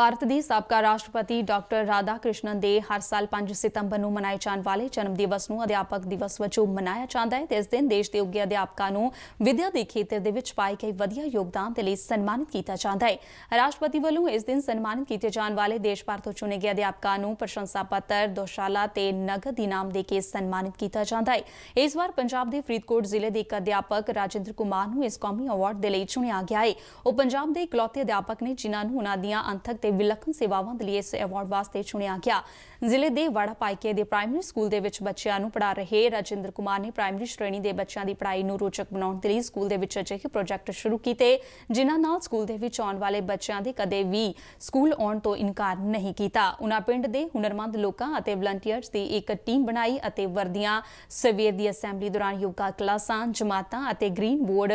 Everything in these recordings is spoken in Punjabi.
ਭਾਰਤ ਦੀ ਸਾਬਕਾ ਰਾਸ਼ਟਰਪਤੀ ਡਾਕਟਰ ਰਾਧਾ ਕ੍ਰਿਸ਼ਨਨ ਦੇ ਹਰ ਸਾਲ 5 ਸਤੰਬਰ ਨੂੰ ਮਨਾਏ ਜਾਣ ਵਾਲੇ ਜਨਮ ਦਿਵਸ ਨੂੰ ਅਧਿਆਪਕ ਦਿਵਸ ਵਜੋਂ ਮਨਾਇਆ ਜਾਂਦਾ ਹੈ ਤੇ ਇਸ ਦਿਨ ਦੇਸ਼ ਦੇ ਉੱਘੇ ਅਧਿਆਪਕਾਂ ਨੂੰ ਵਿਦਿਆ ਦੇ ਖੇਤਰ ਦੇ ਵਿੱਚ ਪਾਏ ਗਏ ਵਧੀਆ ਯੋਗਦਾਨ ਦੇ ਲਈ ਸਨਮਾਨਿਤ ਕੀਤਾ ਜਾਂਦਾ ਹੈ ਰਾਸ਼ਟਰਪਤੀ ਵੱਲੋਂ ਇਸ ਦਿਨ ਸਨਮਾਨਿਤ ਕੀਤੇ ਜਾਣ ਵਾਲੇ ਦੇਸ਼ ਭਰ ਤੋਂ ਚੁਣੇ ਗਏ ਅਧਿਆਪਕਾਂ ਨੂੰ ਪ੍ਰਸ਼ੰਸਾ ਪੱਤਰ ਦੋਸ਼ਾਲਾ ਤੇ ਨਗਦ ਇਨਾਮ ਦੇ ਕੇ ਸਨਮਾਨਿਤ ਕੀਤਾ ਜਾਂਦਾ ਹੈ ਇਸ ਵਾਰ ਪੰਜਾਬ ਦੇ ਫਰੀਦਕੋਟ ਜ਼ਿਲ੍ਹੇ ਦੇ ਇੱਕ ਅਧਿਆਪਕ ਰਾਜਿੰਦਰ ਕੁਮਾਰ ਨੂੰ ਇਸ ਕੌਮੀ ਅਵਾਰਡ ਦੇ ਲਈ ਚੁਣਿਆ ਗਿਆ ਹੈ ਉਹ ਪੰਜਾਬ ਦੇ ਇਕਲੌਤੇ ਅਧਿਆਪਕ ਨੇ ਜਿਨ੍ਹਾਂ ਨੂੰ ਉਹਨਾਂ ਦੀਆਂ ਅੰਤਕ ਅਤੇ ਵਿਲੱਖਣ ਸੇਵਾਵਾਂ ਦੇ ਲਈ ਇਸ ਅਵਾਰਡ ਵਾਸਤੇ ਚੁਣਿਆ ਗਿਆ ਜ਼ਿਲ੍ਹੇ ਦੇ ਵੜਾ ਪਾਈਕੇ ਦੇ ਪ੍ਰਾਇਮਰੀ ਸਕੂਲ ਦੇ ਵਿੱਚ ਬੱਚਿਆਂ ਨੂੰ ਪੜਾ ਰਹੇ ਰਜਿੰਦਰ ਕੁਮਾਰ ਨੇ ਪ੍ਰਾਇਮਰੀ ਸ਼੍ਰੇਣੀ ਦੇ ਬੱਚਿਆਂ ਦੀ ਪੜ੍ਹਾਈ ਨੂੰ ਰੋਚਕ ਬਣਾਉਣ ਦੇ ਲਈ ਸਕੂਲ ਦੇ ਵਿੱਚ ਅਜਿਹੇ ਪ੍ਰੋਜੈਕਟ ਸ਼ੁਰੂ ਕੀਤੇ ਜਿਨ੍ਹਾਂ ਨਾਲ ਸਕੂਲ ਦੇ ਵਿੱਚ ਆਉਣ ਵਾਲੇ ਬੱਚਿਆਂ ਦੇ ਕਦੇ ਵੀ ਸਕੂਲ ਆਉਣ ਤੋਂ ਇਨਕਾਰ ਨਹੀਂ ਕੀਤਾ ਉਹਨਾਂ ਪਿੰਡ ਦੇ ਹੁਨਰਮੰਦ ਲੋਕਾਂ ਅਤੇ ਵਲੰਟੀਅਰਸ ਦੀ ਇੱਕ ਟੀਮ ਬਣਾਈ ਅਤੇ ਵਰਦੀਆਂ ਸਵੇਰ ਦੀ ਅਸੈਂਬਲੀ ਦੌਰਾਨ ਯੋਗਾ ਕਲਾਸਾਂ ਜਮਾਤਾਂ ਅਤੇ ਗ੍ਰੀਨ ਬੋਰਡ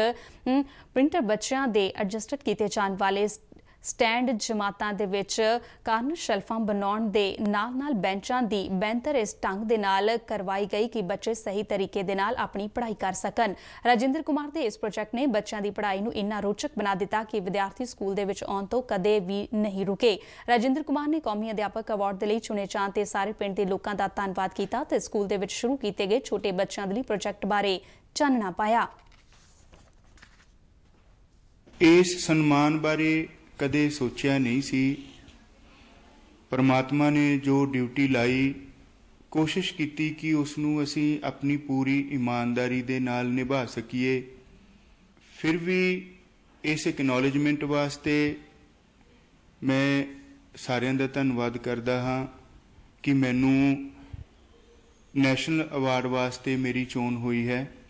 ਪ੍ਰਿੰਟਰ ਬੱਚਿਆਂ ਦੇ ਐਡਜਸਟਡ ਕੀਤੇ ਜਾਣ ਵਾਲੇ ਸਟੈਂਡ ਜਮਾਤਾਂ ਦੇ ਵਿੱਚ ਕਾਰਨ ਸ਼ੈਲਫਾਂ ਬਣਾਉਣ ਦੇ ਨਾਲ-ਨਾਲ ਬੈਂਚਾਂ ਦੀ ਬੈਂਤਰ ਇਸ ਢੰਗ ਦੇ ਨਾਲ ਕਰਵਾਈ ਗਈ ਕਿ ਬੱਚੇ ਸਹੀ ਤਰੀਕੇ ਦੇ ਨਾਲ ਆਪਣੀ ਪੜ੍ਹਾਈ ਕਰ ਸਕਣ ਰਾਜਿੰਦਰ ਕੁਮਾਰ ਦੇ ਇਸ ਪ੍ਰੋਜੈਕਟ ਨੇ ਬੱਚਿਆਂ ਦੀ ਪੜ੍ਹਾਈ ਨੂੰ ਇੰਨਾ ਰੋਚਕ ਬਣਾ ਦਿੱਤਾ ਕਿ ਵਿਦਿਆਰਥੀ ਸਕੂਲ ਦੇ ਵਿੱਚ ਆਉਣ ਤੋਂ ਕਦੇ ਵੀ ਨਹੀਂ ਰੁਕੇ ਰਾਜਿੰਦਰ ਕੁਮਾਰ ਨੇ ਕੌਮੀ ਅਧਿਆਪਕ ਅਵਾਰਡ ਦੇ ਲਈ ਚੁਣੇ ਜਾਣ ਤੇ ਸਾਰੇ ਪਿੰਡ ਦੇ ਲੋਕਾਂ ਦਾ ਧੰਨਵਾਦ ਕੀਤਾ ਤੇ ਸਕੂਲ ਦੇ ਵਿੱਚ ਸ਼ੁਰੂ ਕੀਤੇ ਗਏ ਛੋਟੇ ਬੱਚਿਆਂ ਦੇ ਲਈ ਪ੍ਰੋਜੈਕਟ ਬਾਰੇ ਚਾਨਣਾ ਪਾਇਆ ਇਸ ਸਨਮਾਨ ਬਾਰੇ ਕਦੇ ਸੋਚਿਆ ਨਹੀਂ ਸੀ ਪਰਮਾਤਮਾ ਨੇ ਜੋ ਡਿਊਟੀ ਲਾਈ ਕੋਸ਼ਿਸ਼ ਕੀਤੀ ਕਿ ਉਸ ਨੂੰ ਅਸੀਂ ਆਪਣੀ ਪੂਰੀ ਇਮਾਨਦਾਰੀ ਦੇ ਨਾਲ ਨਿਭਾ ਸਕੀਏ ਫਿਰ ਵੀ ਇਸ ਐਕਨੋਲੇਜਮੈਂਟ ਵਾਸਤੇ ਮੈਂ ਸਾਰਿਆਂ ਦਾ ਧੰਨਵਾਦ ਕਰਦਾ ਹਾਂ ਕਿ ਮੈਨੂੰ ਨੈਸ਼ਨਲ ਅਵਾਰਡ ਵਾਸਤੇ ਮੇਰੀ ਚੋਣ ਹੋਈ ਹੈ